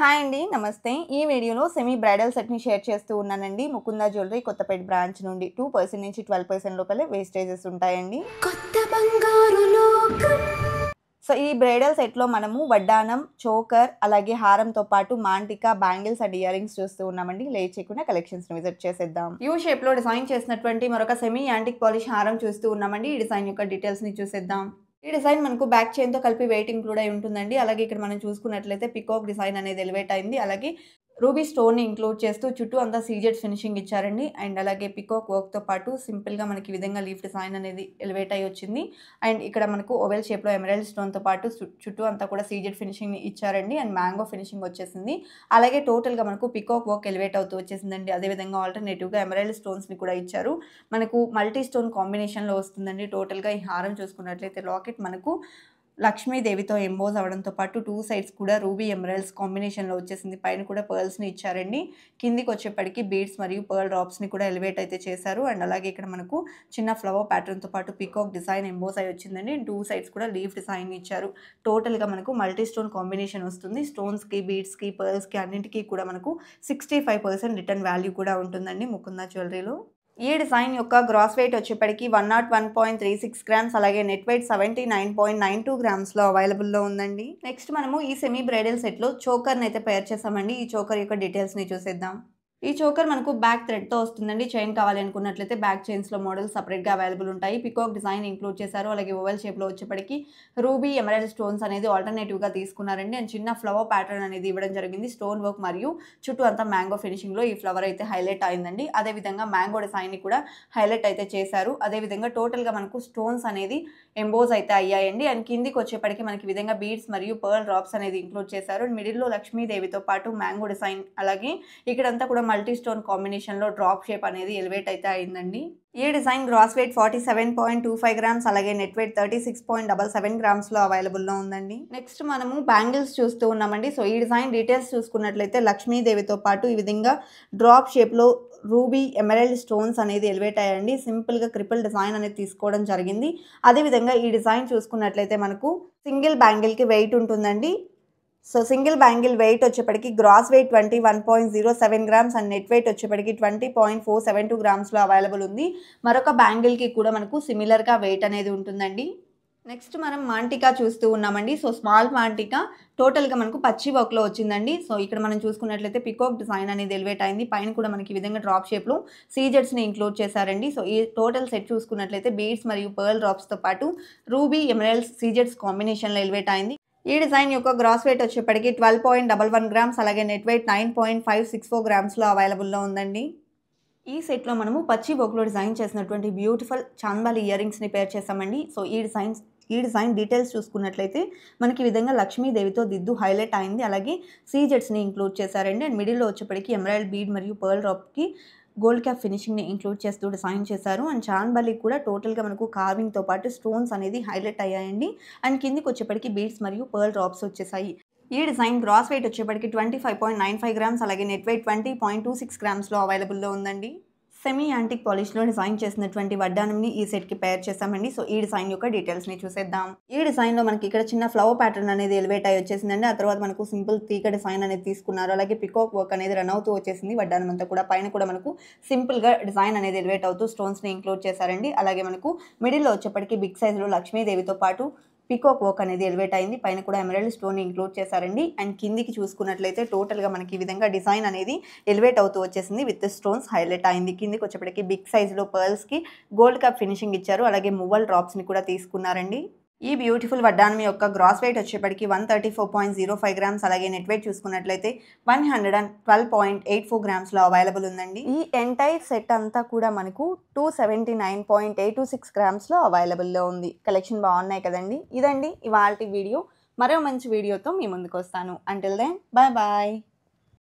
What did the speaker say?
hi అండి నమస్తే ఈ వీడియోలో సెమీ బ్రైడల్ సెట్ని షేర్ చేస్తూ ఉన్నానండి ముకుంద జ్యువెలరీ కొత్తపేట బ్రాంచ్ నుండి టూ పర్సెంట్ నుంచి ట్వెల్వ్ పర్సెంట్ లోపలే వేస్టేజెస్ ఉంటాయండి కొత్త సో ఈ బ్రైడల్ సెట్లో మనము వడ్డానం చోకర్ అలాగే హారంతో పాటు మాంటికా బ్యాంగిల్స్ అండ్ ఇయర్ రింగ్స్ చూస్తూ ఉన్నామండి లేట్ చేయకుండా కలెక్షన్స్ విజిట్ చేసేద్దాం యూ షేప్లో డిజైన్ చేసినటువంటి మరొక సెమీ యాంటిక్ పాలిష్ హారం చూస్తూ ఉన్నామండి ఈ డిజైన్ యొక్క డీటెయిల్స్ని చూసేద్దాం ఈ డిజైన్ మనకు బ్యాక్ చైన్తో కలిపి వెయిట్ ఇంక్లూడ్ అయి ఉంటుందండి అలాగే ఇక్కడ మనం చూసుకున్నట్లయితే పికాక్ డిజైన్ అనేది ఎలివేట్ అయింది అలాగే రూబీ స్టోన్ని ఇంక్లూడ్ చేస్తూ చుట్టూ అంతా సీజెడ్ ఫినిషింగ్ ఇచ్చారండి అండ్ అలాగే పికాక్ వర్క్తో పాటు సింపుల్గా మనకి విధంగా లీఫ్ డిజైన్ అనేది ఎలివేట్ అయ్యి వచ్చింది అండ్ ఇక్కడ మనకు ఓవెల్ షేప్లో ఎమరాల్డ్ స్టోన్తో పాటు చుట్టూ అంతా కూడా సీజెడ్ ఫినిషింగ్ ఇచ్చారండి అండ్ మ్యాంగో ఫినిషింగ్ వచ్చేసింది అలాగే టోటల్గా మనకు పికాక్ వర్క్ ఎలివేట్ అవుతూ వచ్చేసిందండి అదేవిధంగా ఆల్టర్నేటివ్గా ఎమరాల్డ్ స్టోన్స్ని కూడా ఇచ్చారు మనకు మల్టీ స్టోన్ కాంబినేషన్లో వస్తుందండి టోటల్గా ఈ హారం చూసుకున్నట్లయితే లాకెట్ మనకు లక్ష్మీదేవితో ఎంబోజ్ అవడంతో పాటు టూ సైడ్స్ కూడా రూబీ ఎమరల్స్ కాంబినేషన్లో వచ్చేసింది పైన కూడా పర్ల్స్ని ఇచ్చారండి కిందికి వచ్చేప్పటికి బీడ్స్ మరియు పర్ల్ డ్రాప్స్ని కూడా ఎలివేట్ అయితే చేశారు అండ్ అలాగే ఇక్కడ మనకు చిన్న ఫ్లవర్ ప్యాటర్న్తో పాటు పికాక్ డిజైన్ ఎంబోజ్ అయి వచ్చిందండి టూ సైడ్స్ కూడా లీఫ్ డిజైన్ ఇచ్చారు టోటల్గా మనకు మల్టీ స్టోన్ కాంబినేషన్ వస్తుంది స్టోన్స్కి బీడ్స్కి పర్ల్స్కి అన్నింటికీ కూడా మనకు sixty five percent return value కూడా ఉంటుందండి ముకుందా జ్యువెలరీలో ఈ డిజైన్ యొక్క గ్రాస్ వెయిట్ వచ్చేప్పటికి one naught one point three six grams అలాగే net weight seventy nine point nine two గ్రామ్స్లో అవైలబుల్లో ఉందండి నెక్స్ట్ మనము ఈ సెమీ బ్రైడల్ సెట్లో చోకర్ని అయితే పేర్ చేసామండి ఈ చోకర్ యొక్క డీటెయిల్స్ని చూసేద్దాం ఈ చోకర్ మనకు బ్యాక్ థ్రెడ్తో వస్తుందండి చైన్ కావాలి అనుకున్నట్లయితే బ్యాక్ చైన్స్లో మోడల్స్ సపరేట్గా అవైలబుల్ ఉంటాయి పికాక్ డిజైన్ ఇంక్లూడ్ చేశారు అలాగే ఓవెల్ షేప్లో వచ్చేప్పటికి రూబీ ఎమరాల్డ్ స్టోన్స్ అనేది ఆల్టర్నేటివ్గా తీసుకున్నారండి అండ్ చిన్న ఫ్లవర్ ప్యాటర్న్ అనేది ఇవ్వడం జరిగింది స్టోన్ వర్క్ మరియు చుట్టూ అంతా మ్యాంగో ఫినిషింగ్లో ఈ ఫ్లవర్ అయితే హైలైట్ అయిందండి అదేవిధంగా మ్యాంగో డిజైన్ని కూడా హైలైట్ అయితే చేశారు అదేవిధంగా టోటల్గా మనకు స్టోన్స్ అనేది ఎంబోజ్ అయితే అయ్యాయండి అండ్ కిందికి వచ్చేప్పటికి మనకి విధంగా బీడ్స్ మరియు పర్ల్ డ్రాప్స్ అనేది ఇంక్లూడ్ చేశారు మిడిల్లో లక్ష్మీదేవితో పాటు మ్యాంగో డిజైన్ అలాగే ఇక్కడంతా కూడా మల్టీ స్టోన్ కాంబినేషన్లో డ్రాప్ షేప్ అనేది ఎలివేట్ అయితే అయిందండి ఈ design gross weight forty seven point two five grams అలాగే net weight thirty six point double seven గ్రామ్స్లో అవైలబుల్లో ఉందండి నెక్స్ట్ మనము బ్యాంగిల్స్ చూస్తూ ఉన్నామండి సో ఈ డిజైన్ డీటెయిల్స్ చూసుకున్నట్లయితే లక్ష్మీదేవితో పాటు ఈ విధంగా డ్రాప్ షేప్లో రూబీ ఎమరల్డ్ స్టోన్స్ అనేది ఎలివేట్ అయ్యండి సింపుల్గా క్రిపుల్ డిజైన్ అనేది తీసుకోవడం జరిగింది అదేవిధంగా ఈ డిజైన్ చూసుకున్నట్లయితే మనకు సింగిల్ బ్యాంగిల్కి వెయిట్ ఉంటుందండి సో సింగిల్ బ్యాంగిల్ వెయిట్ వచ్చేప్పటికి gross weight twenty one point zero seven grams and net weight వచ్చేప్పటికి twenty point four seven two గ్రామ్స్లో అవైలబుల్ ఉంది మరొక బ్యాంగిల్కి కూడా మనకు సిమిలర్గా వెయిట్ అనేది ఉంటుందండి నెక్స్ట్ మనం మాంటికా చూస్తూ ఉన్నామండి సో స్మాల్ మాంటికా టోటల్గా మనకు పచ్చి వర్క్లో వచ్చిందండి సో ఇక్కడ మనం చూసుకున్నట్లయితే పికోక్ డిజైన్ అనేది ఎలివేట్ అయింది పైన కూడా మనకి ఈ విధంగా డ్రాప్ షేప్లో సీజర్స్ని ఇంక్లూడ్ చేశారండి సో ఈ టోటల్ సెట్ చూసుకున్నట్లయితే బీడ్స్ మరియు పర్ల్ డ్రాప్స్తో పాటు రూబీ ఎమరల్స్ సీజర్స్ కాంబినేషన్లో ఎలివేట్ అయింది ఈ డిజైన్ యొక్క గ్రాస్ వెయిట్ వచ్చేప్పటికి twelve point double one grams అలాగే net weight nine point five six four గ్రామ్స్లో అవైలబుల్లో ఉందండి ఈ సెట్లో మనము పచ్చి బొగ్గులో డిజైన్ చేసినటువంటి బ్యూటిఫుల్ చాంబాలి ఇయర్ రింగ్స్ని పేర్ చేసామండి సో ఈ డిజైన్స్ ఈ డిజైన్ డీటెయిల్స్ చూసుకున్నట్లయితే మనకి ఈ విధంగా లక్ష్మీదేవితో దిద్దు హైలైట్ అయింది అలాగే సీజెట్స్ని ఇంక్లూడ్ చేశారండి అండ్ మిడిల్లో వచ్చేప్పటికి ఎమరాయిల్ బీడ్ మరియు పర్ల్ రాప్కి గోల్డ్ క్యాప్ ఫినిషింగ్ని ఇంక్లూడ్ చేస్తూ డిజైన్ చేశారు అండ్ చాన్ బలి కూడా టోటల్గా మనకు కార్వింగ్తో పాటు స్టోన్స్ అనేది హైలైట్ అయ్యాయండి అండ్ కిందికి వచ్చేప్పటికి బీడ్స్ మరియు పర్ల్ డ్రాప్స్ వచ్చేసాయి ఈ డిజైన్ గ్రాస్ వెయిట్ వచ్చేప్పటికి twenty five point nine five grams అలాగే net weight twenty point two six గ్రామ్స్లో అవైలబుల్లో ఉందండి సెమీ యాంటిక్ పాలిష్లో డిజైన్ చేసినటువంటి వడ్డానం ఈ సెట్కి పేర్ చేసామండి సో ఈ డిజైన్ యొక్క డీటెయిల్స్ని చూసేద్దాం ఈ డిజైన్లో మనకి ఇక్కడ చిన్న ఫ్లవర్ ప్యాటర్న్ అనేది ఎలివేట్ అయ్యి వచ్చేసిందండి ఆ తర్వాత మనకు సింపుల్ తీగ డిజైన్ అనేది తీసుకున్నారు అలాగే పికాక్ వర్క్ అనేది రన్ అవుతూ వచ్చేసింది వడ్డానం అంతా కూడా పైన కూడా మనకు సింపుల్గా డిజైన్ అనేది ఎలివేట్ అవుతూ స్టోన్స్ని ఇంక్లూడ్ చేశారండి అలాగే మనకు మిడిల్లో వచ్చేప్పటికి బిగ్ సైజులో లక్ష్మీదేవితో పాటు పికోక్ వర్క్ అనేది ఎలివేట్ అయింది పైన కూడా ఎమరల్డ్ స్టోన్ ఇంక్లూడ్ చేశారండి అండ్ కిందికి చూసుకున్నట్లయితే టోటల్గా మనకి ఈ విధంగా డిజైన్ అనేది ఎలివేట్ అవుతూ వచ్చేసింది విత్ స్టోన్స్ హైలైట్ అయింది కిందికి వచ్చేప్పటికి బిగ్ సైజ్లో పర్ల్స్కి గోల్డ్ కప్ ఫినిషింగ్ ఇచ్చారు అలాగే మువ్వల్ డ్రాప్స్ని కూడా తీసుకున్నారండి ఈ బ్యూటిఫుల్ వడ్డానం యొక్క గ్రాస్ వెయిట్ వచ్చేప్పటికి one thirty four point zero five grams అలాగే నెట్ వెయిట్ చూసుకున్నట్లయితే one hundred and twelve point eight four గ్రామ్స్లో అవైలబుల్ ఉందండి ఈ ఎంటైర్ సెట్ అంతా కూడా మనకు two seventy nine point eight two six గ్రామ్స్లో అవైలబుల్లో ఉంది కలెక్షన్ బాగున్నాయి కదండి ఇదండి ఇవాళ వీడియో మరో మంచి వీడియోతో మీ ముందుకు వస్తాను అంటిల్ దెన్ బాయ్ బాయ్